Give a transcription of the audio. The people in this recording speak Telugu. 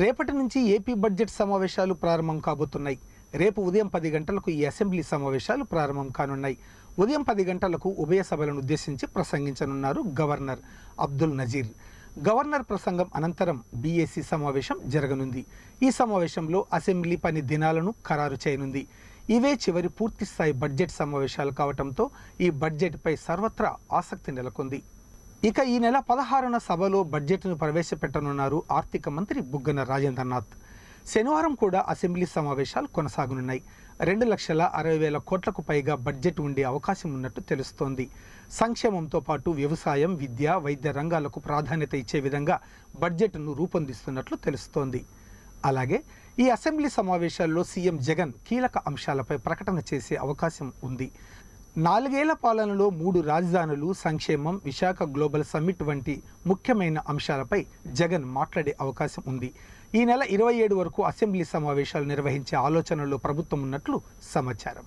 రేపటి నుంచి ఏపీ బడ్జెట్ సమావేశాలు ప్రారంభం కాబోతున్నాయి రేపు ఉదయం పది గంటలకు ఈ అసెంబ్లీ సమావేశాలు ప్రారంభం కానున్నాయి ఉదయం పది గంటలకు ఉభయ సభలను ఉద్దేశించి ప్రసంగించనున్నారు గవర్నర్ అబ్దుల్ నజీర్ గవర్నర్ ప్రసంగం అనంతరం బీఏసీ సమావేశం జరగనుంది ఈ సమావేశంలో అసెంబ్లీ పని దినాలను ఖరారు చేయనుంది ఇవే చివరి పూర్తిస్థాయి బడ్జెట్ సమావేశాలు కావడంతో ఈ బడ్జెట్పై సర్వత్రా ఆసక్తి నెలకొంది ఇక ఈ నెల పదహారున సభలో బడ్జెట్ను ప్రవేశపెట్టనున్నారు ఆర్థిక మంత్రి బుగ్గన రాజేంద్రనాథ్ శనివారం కూడా అసెంబ్లీ సమావేశాలు కొనసాగనున్నాయి రెండు లక్షల అరవై వేల కోట్లకు పైగా బడ్జెట్ ఉండే అవకాశం ఉన్నట్టు తెలుస్తోంది సంక్షేమంతో పాటు వ్యవసాయం విద్య వైద్య రంగాలకు ప్రాధాన్యత ఇచ్చే విధంగా బడ్జెట్ను రూపొందిస్తున్నట్లు తెలుస్తోంది అలాగే ఈ అసెంబ్లీ సమావేశాల్లో సీఎం జగన్ కీలక అంశాలపై ప్రకటన చేసే అవకాశం ఉంది నాలుగేళ్ల పాలనలో మూడు రాజధానులు సంక్షేమం విశాఖ గ్లోబల్ సమ్మిట్ వంటి ముఖ్యమైన అంశాలపై జగన్ మాట్లాడే అవకాశం ఉంది ఈ నెల ఇరవై ఏడు వరకు అసెంబ్లీ సమావేశాలు నిర్వహించే ఆలోచనలో ప్రభుత్వం ఉన్నట్లు సమాచారం